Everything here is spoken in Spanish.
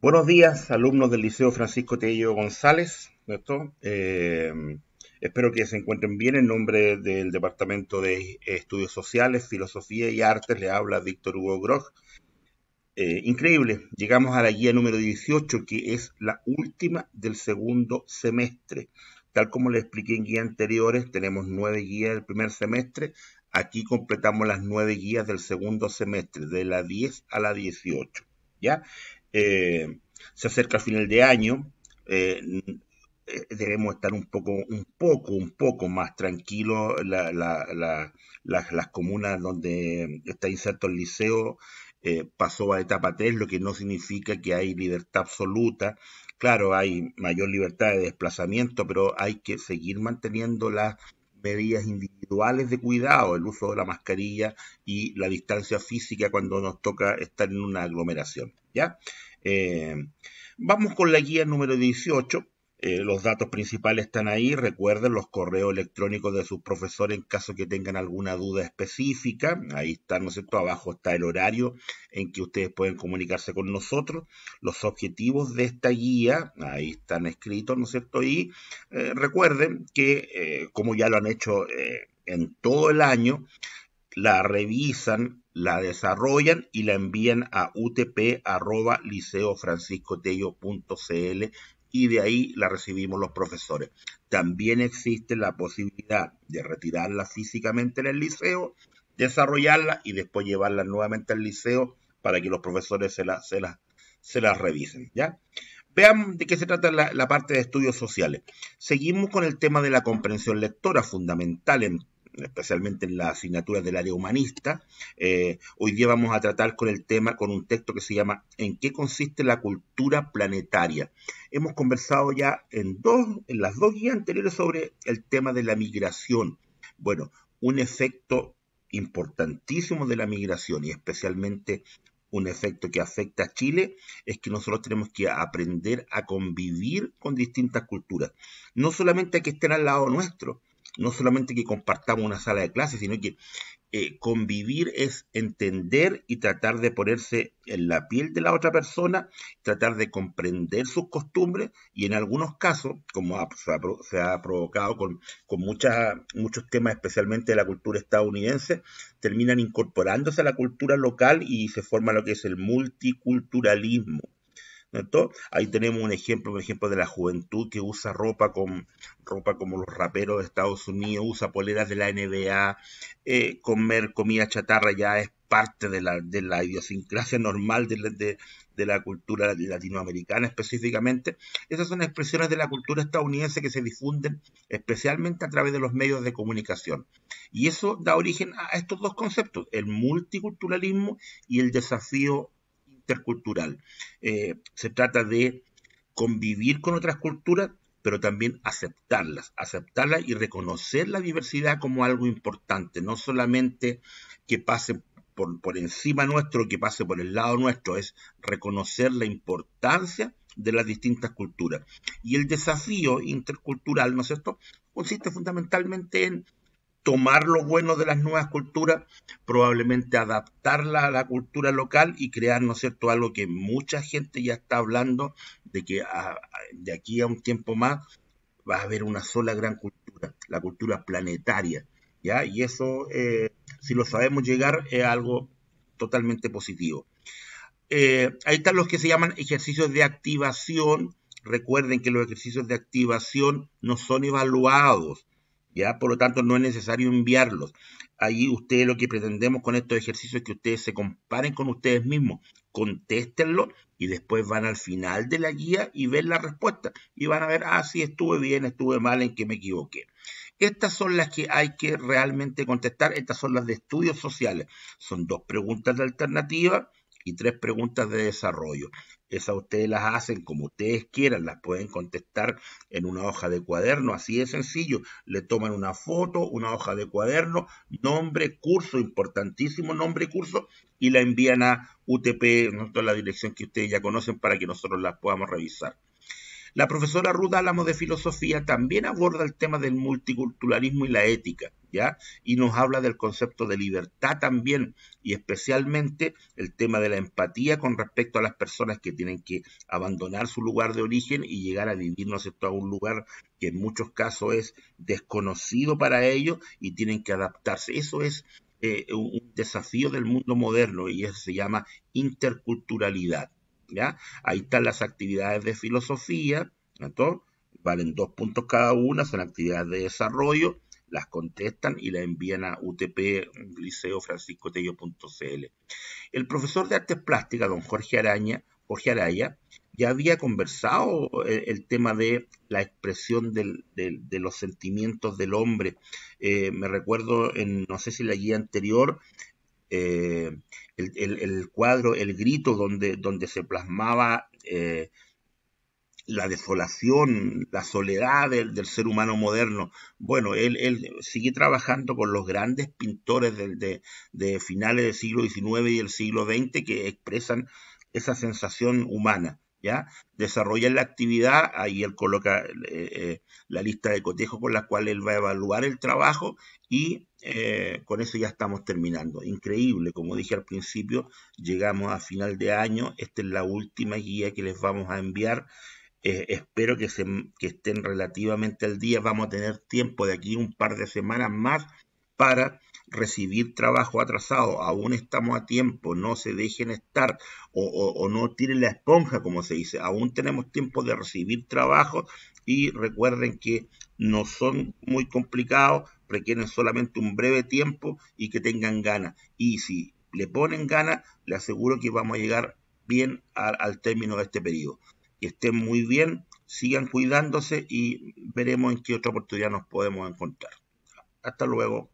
Buenos días, alumnos del Liceo Francisco Tello González. Eh, espero que se encuentren bien. En nombre del Departamento de Estudios Sociales, Filosofía y Artes le habla Víctor Hugo Groch. Eh, increíble, llegamos a la guía número 18, que es la última del segundo semestre. Tal como les expliqué en guías anteriores, tenemos nueve guías del primer semestre. Aquí completamos las nueve guías del segundo semestre, de la 10 a la 18. ¿ya? Eh, se acerca el final de año, eh, eh, debemos estar un poco, un poco, un poco más tranquilos las, comunas donde está inserto el liceo. pasó a etapa 3, lo que no significa que hay libertad absoluta. Claro, hay mayor libertad de desplazamiento, pero hay que seguir manteniendo las medidas individuales de cuidado, el uso de la mascarilla y la distancia física cuando nos toca estar en una aglomeración. ¿ya? Eh, vamos con la guía número 18, eh, los datos principales están ahí. Recuerden los correos electrónicos de sus profesores en caso que tengan alguna duda específica. Ahí está, ¿no es cierto? Abajo está el horario en que ustedes pueden comunicarse con nosotros. Los objetivos de esta guía, ahí están escritos, ¿no es cierto? Y eh, recuerden que, eh, como ya lo han hecho en todo el año, la revisan, la desarrollan y la envían a utp.liceofranciscotello.cl y de ahí la recibimos los profesores. También existe la posibilidad de retirarla físicamente en el liceo, desarrollarla y después llevarla nuevamente al liceo para que los profesores se la, se revisen. ¿ya? Vean de qué se trata la, la, parte de estudios sociales. Seguimos con el tema de la comprensión lectora, fundamental en especialmente en la asignatura del área humanista. Eh, hoy día vamos a tratar con el tema, con un texto que se llama ¿En qué consiste la cultura planetaria? Hemos conversado ya en, dos, en las dos guías anteriores sobre el tema de la migración. Bueno, un efecto importantísimo de la migración y especialmente un efecto que afecta a Chile es que nosotros tenemos que aprender a convivir con distintas culturas. No solamente a que estén al lado nuestro, no solamente que compartamos una sala de clases, sino que eh, convivir es entender y tratar de ponerse en la piel de la otra persona, tratar de comprender sus costumbres y en algunos casos, como se, ha, provocado con, con muchos temas, especialmente de la cultura estadounidense, terminan incorporándose a la cultura local y se forma lo que es el multiculturalismo. Ahí tenemos un ejemplo, ejemplo, de la juventud que usa ropa con ropa como los raperos de Estados Unidos, usa poleras de la NBA, eh, comer comida chatarra ya es parte de la, de la idiosincrasia normal de la, de la cultura latinoamericana específicamente. Esas son expresiones de la cultura estadounidense que se difunden especialmente a través de los medios de comunicación. Y eso da origen a estos dos conceptos, el multiculturalismo y el desafío intercultural. Eh, se trata de convivir con otras culturas, pero también aceptarlas, aceptarlas y reconocer la diversidad como algo importante, no solamente que pase por, por encima nuestro, que pase por el lado nuestro, es reconocer la importancia de las distintas culturas. Y el desafío intercultural, ¿no es cierto?, consiste fundamentalmente en tomar lo bueno de las nuevas culturas, probablemente adaptarla a la cultura local y crear, ¿no es cierto?, algo que mucha gente ya está hablando de que ah, de aquí a un tiempo más va a haber una sola gran cultura, la cultura planetaria, ¿ya? Y eso, eh, si lo sabemos llegar, es algo totalmente positivo. Eh, ahí están los que se llaman ejercicios de activación. Recuerden que los ejercicios de activación no son evaluados, ¿ya? Por lo tanto, no es necesario enviarlos. Ahí ustedes lo que pretendemos con estos ejercicios es que ustedes se comparen con ustedes mismos, contéstenlo y después van al final de la guía y ven la respuesta y van a ver, ah, sí, estuve bien, estuve mal, en que me equivoqué. Estas son las que hay que realmente contestar, estas son las de estudios sociales. Son dos preguntas de alternativa y tres preguntas de desarrollo. Esas ustedes las hacen como ustedes quieran, las pueden contestar en una hoja de cuaderno, así de sencillo. Le toman una foto, una hoja de cuaderno, nombre, curso, importantísimo nombre y curso, y la envían a UTP, ¿no? la dirección que ustedes ya conocen para que nosotros las podamos revisar. La profesora Ruth Álamo de Filosofía también aborda el tema del multiculturalismo y la ética, ¿ya? Y nos habla del concepto de libertad también, y especialmente el tema de la empatía con respecto a las personas que tienen que abandonar su lugar de origen y llegar a vivir, ¿no a un lugar que en muchos casos es desconocido para ellos y tienen que adaptarse. Eso es eh, un desafío del mundo moderno y eso se llama interculturalidad. Ahí están las actividades de filosofía, valen dos puntos cada una, son actividades de desarrollo, las contestan y las envían a UTP Liceo El profesor de artes plásticas, don Jorge Araña, Jorge Araya, ya había conversado el, tema de la expresión de los sentimientos del hombre. Eh, me recuerdo en, no sé si la guía anterior, eh, el, cuadro, el grito donde, donde se plasmaba eh, la desolación, la soledad del, ser humano moderno. Bueno, él, sigue trabajando con los grandes pintores de, finales del siglo XIX y el siglo XX que expresan esa sensación humana. ¿ya? Desarrolla la actividad, ahí él coloca eh, la lista de cotejos con la cual él va a evaluar el trabajo y eh, con eso ya estamos terminando. Increíble, como dije al principio, llegamos a final de año. Esta es la última guía que les vamos a enviar. Eh, espero que, se, estén relativamente al día. Vamos a tener tiempo de aquí un par de semanas más para recibir trabajo atrasado, aún estamos a tiempo, no se dejen estar o, o, no tiren la esponja, como se dice, aún tenemos tiempo de recibir trabajo y recuerden que no son muy complicados, requieren solamente un breve tiempo y que tengan ganas. Y si le ponen ganas, le aseguro que vamos a llegar bien al término de este periodo. Que estén muy bien, sigan cuidándose y veremos en qué otra oportunidad nos podemos encontrar. Hasta luego.